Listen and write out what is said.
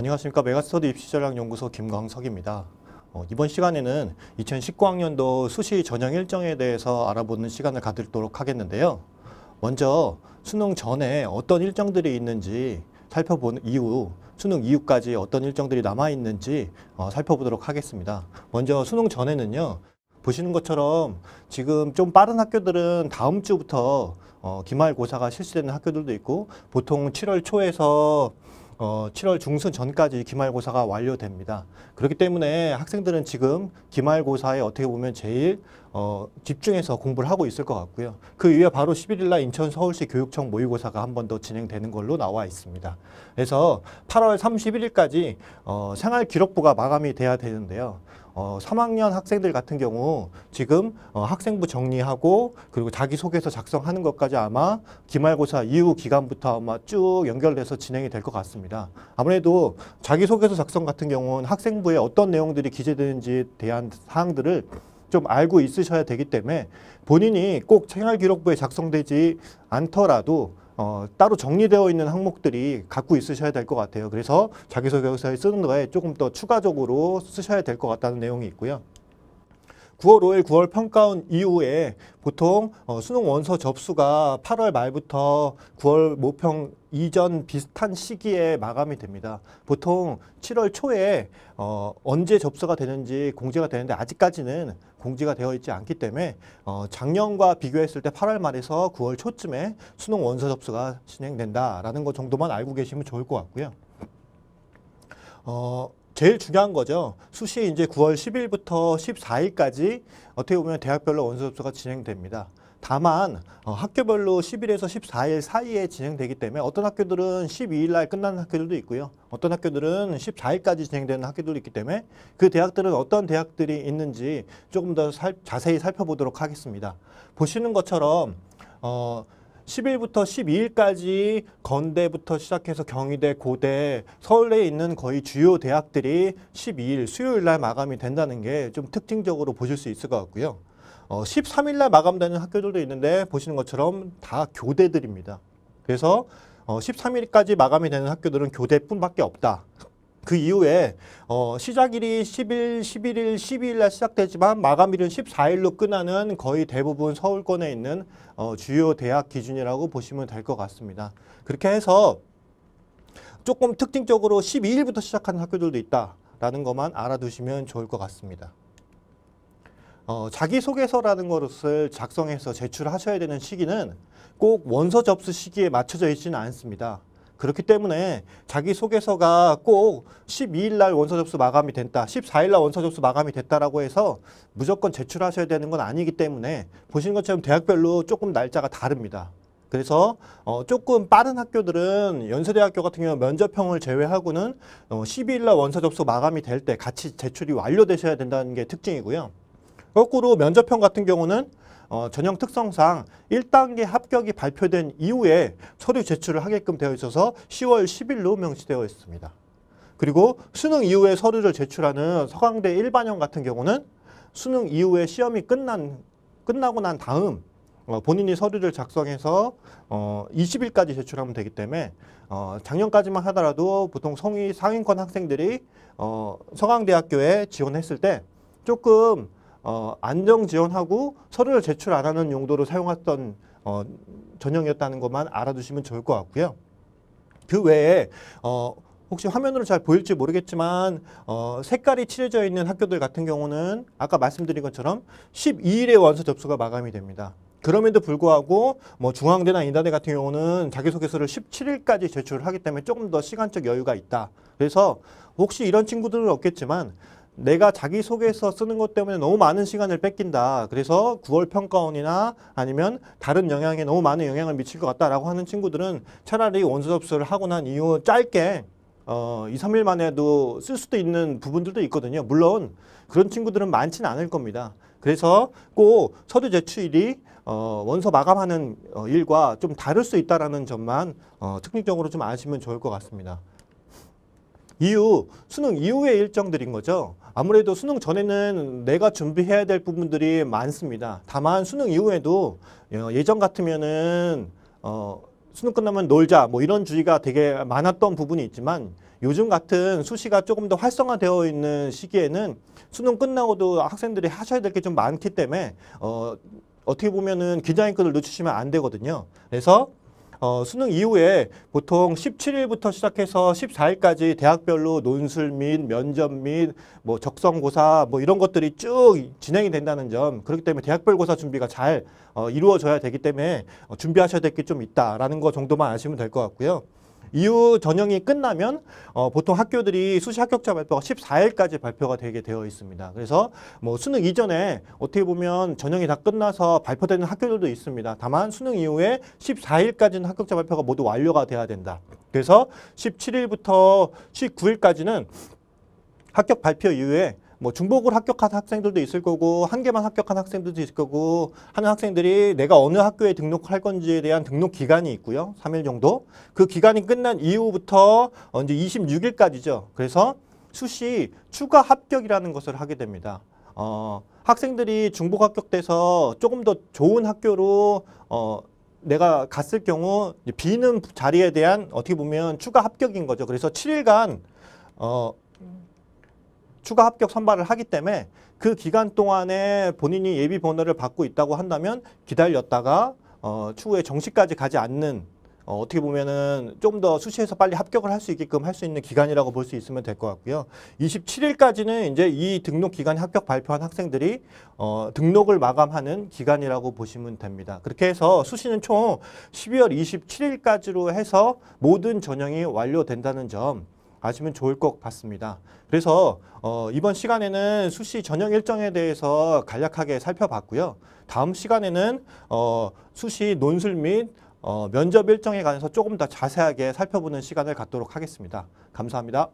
안녕하십니까 메가스터디 입시전략연구소 김광석입니다. 어, 이번 시간에는 2019학년도 수시 전형 일정에 대해서 알아보는 시간을 가지도록 하겠는데요. 먼저 수능 전에 어떤 일정들이 있는지 살펴본 이후 수능 이후까지 어떤 일정들이 남아있는지 어, 살펴보도록 하겠습니다. 먼저 수능 전에는요. 보시는 것처럼 지금 좀 빠른 학교들은 다음 주부터 어, 기말고사가 실시되는 학교들도 있고 보통 7월 초에서 어, 7월 중순 전까지 기말고사가 완료됩니다. 그렇기 때문에 학생들은 지금 기말고사에 어떻게 보면 제일 어, 집중해서 공부를 하고 있을 것 같고요. 그 이후에 바로 11일 날 인천 서울시 교육청 모의고사가 한 번 더 진행되는 걸로 나와 있습니다. 그래서 8월 31일까지 어, 생활기록부가 마감이 돼야 되는데요. 어, 3학년 학생들 같은 경우 지금 어, 학생부 정리하고 그리고 자기소개서 작성하는 것까지 아마 기말고사 이후 기간부터 아마 쭉 연결돼서 진행이 될 것 같습니다. 아무래도 자기소개서 작성 같은 경우는 학생부에 어떤 내용들이 기재되는지에 대한 사항들을 좀 알고 있으셔야 되기 때문에 본인이 꼭 생활기록부에 작성되지 않더라도 어, 따로 정리되어 있는 항목들이 갖고 있으셔야 될 것 같아요. 그래서 자기소개서에 쓰는 거에 조금 더 추가적으로 쓰셔야 될 것 같다는 내용이 있고요. 9월 5일 9월 평가원 이후에 보통 어, 수능 원서 접수가 8월 말부터 9월 모평 이전 비슷한 시기에 마감이 됩니다. 보통 7월 초에 어, 언제 접수가 되는지 공지가 되는데 아직까지는 공지가 되어 있지 않기 때문에 어, 작년과 비교했을 때 8월 말에서 9월 초쯤에 수능 원서 접수가 진행된다라는 것 정도만 알고 계시면 좋을 것 같고요. 어, 제일 중요한 거죠. 수시 이제 9월 10일부터 14일까지 어떻게 보면 대학별로 원서접수가 진행됩니다. 다만 어, 학교별로 10일에서 14일 사이에 진행되기 때문에 어떤 학교들은 12일 날 끝나는 학교들도 있고요. 어떤 학교들은 14일까지 진행되는 학교들도 있기 때문에 그 대학들은 어떤 대학들이 있는지 조금 더 살, 자세히 살펴보도록 하겠습니다. 보시는 것처럼 어, 10일부터 12일까지 건대부터 시작해서 경희대, 고대, 서울에 있는 거의 주요 대학들이 12일 수요일 날 마감이 된다는 게 좀 특징적으로 보실 수 있을 것 같고요. 어, 13일 날 마감되는 학교들도 있는데 보시는 것처럼 다 교대들입니다. 그래서 어, 13일까지 마감이 되는 학교들은 교대뿐밖에 없다. 그 이후에 어, 시작일이 10일, 11일, 12일날 시작되지만 마감일은 14일로 끝나는 거의 대부분 서울권에 있는 어, 주요 대학 기준이라고 보시면 될 것 같습니다. 그렇게 해서 조금 특징적으로 12일부터 시작하는 학교들도 있다라는 것만 알아두시면 좋을 것 같습니다. 어, 자기소개서라는 것을 작성해서 제출하셔야 되는 시기는 꼭 원서 접수 시기에 맞춰져 있지는 않습니다. 그렇기 때문에 자기소개서가 꼭 12일 날 원서 접수 마감이 된다, 14일 날 원서 접수 마감이 됐다라고 해서 무조건 제출하셔야 되는 건 아니기 때문에 보시는 것처럼 대학별로 조금 날짜가 다릅니다. 그래서 어 조금 빠른 학교들은 연세대학교 같은 경우 면접형을 제외하고는 어 12일 날 원서 접수 마감이 될 때 같이 제출이 완료되셔야 된다는 게 특징이고요. 거꾸로 면접형 같은 경우는 어, 전형 특성상 1단계 합격이 발표된 이후에 서류 제출을 하게끔 되어 있어서 10월 10일로 명시되어 있습니다. 그리고 수능 이후에 서류를 제출하는 서강대 일반형 같은 경우는 수능 이후에 시험이 끝난, 끝나고 난 다음 어, 본인이 서류를 작성해서 20일까지 어, 제출하면 되기 때문에 작년까지만 하더라도 보통 성위 상위권 학생들이 서강대학교에 지원했을 때 조금 어, 안정 지원하고 서류를 제출 안 하는 용도로 사용했던 어, 전형이었다는 것만 알아두시면 좋을 것 같고요. 그 외에 어, 혹시 화면으로 잘 보일지 모르겠지만 어, 색깔이 칠해져 있는 학교들 같은 경우는 아까 말씀드린 것처럼 12일에 원서 접수가 마감이 됩니다. 그럼에도 불구하고 뭐 중앙대나 인다대 같은 경우는 자기소개서를 17일까지 제출하기 때문에 조금 더 시간적 여유가 있다. 그래서 혹시 이런 친구들은 없겠지만 내가 자기소개서 쓰는 것 때문에 너무 많은 시간을 뺏긴다. 그래서 9월 평가원이나 아니면 다른 영향에 너무 많은 영향을 미칠 것 같다라고 하는 친구들은 차라리 원서 접수를 하고 난 이후 짧게 어, 2, 3일 만에도 쓸 수도 있는 부분들도 있거든요. 물론 그런 친구들은 많지는 않을 겁니다. 그래서 꼭 서류 제출일이 어, 원서 마감하는 어, 일과 좀 다를 수 있다는 점만 어, 특징적으로 좀 아시면 좋을 것 같습니다. 이후, 수능 이후의 일정들인 거죠. 아무래도 수능 전에는 내가 준비해야 될 부분들이 많습니다. 다만 수능 이후에도 어, 예전 같으면은 어, 수능 끝나면 놀자 뭐 이런 주의가 되게 많았던 부분이 있지만 요즘 같은 수시가 조금 더 활성화되어 있는 시기에는 수능 끝나고도 학생들이 하셔야 될 게 좀 많기 때문에 어, 어떻게 보면은 긴장의 끈을 놓치시면 안 되거든요. 그래서 어, 수능 이후에 보통 17일부터 시작해서 14일까지 대학별로 논술 및 면접 및 뭐 적성고사 뭐 이런 것들이 쭉 진행이 된다는 점 그렇기 때문에 대학별 고사 준비가 잘 어, 이루어져야 되기 때문에 어, 준비하셔야 될 게 좀 있다라는 거 정도만 아시면 될 것 같고요. 이후 전형이 끝나면 어, 보통 학교들이 수시 합격자 발표가 14일까지 발표가 되게 되어 있습니다. 그래서 뭐 수능 이전에 어떻게 보면 전형이 다 끝나서 발표되는 학교들도 있습니다. 다만 수능 이후에 14일까지는 합격자 발표가 모두 완료가 돼야 된다. 그래서 17일부터 19일까지는 합격 발표 이후에 뭐중복으로 합격한 학생들도 있을 거고 한 개만 합격한 학생들도 있을 거고 하는 학생들이 내가 어느 학교에 등록할 건지에 대한 등록 기간이 있고요. 3일 정도. 그 기간이 끝난 이후부터 어, 이제 26일까지죠. 그래서 수시 추가 합격이라는 것을 하게 됩니다. 어, 학생들이 중복 합격돼서 조금 더 좋은 학교로 어, 내가 갔을 경우 비는 자리에 대한 어떻게 보면 추가 합격인 거죠. 그래서 7일간 어 추가 합격 선발을 하기 때문에 그 기간 동안에 본인이 예비 번호를 받고 있다고 한다면 기다렸다가 어, 추후에 정시까지 가지 않는 어, 어떻게 보면은 좀 더 수시에서 빨리 합격을 할 수 있게끔 할 수 있는 기간이라고 볼 수 있으면 될 것 같고요. 27일까지는 이제 이 등록 기간 합격 발표한 학생들이 어, 등록을 마감하는 기간이라고 보시면 됩니다. 그렇게 해서 수시는 총 12월 27일까지로 해서 모든 전형이 완료된다는 점 아시면 좋을 것 같습니다. 그래서 어, 이번 시간에는 수시 전형 일정에 대해서 간략하게 살펴봤고요. 다음 시간에는 어, 수시 논술 및 어, 면접 일정에 관해서 조금 더 자세하게 살펴보는 시간을 갖도록 하겠습니다. 감사합니다.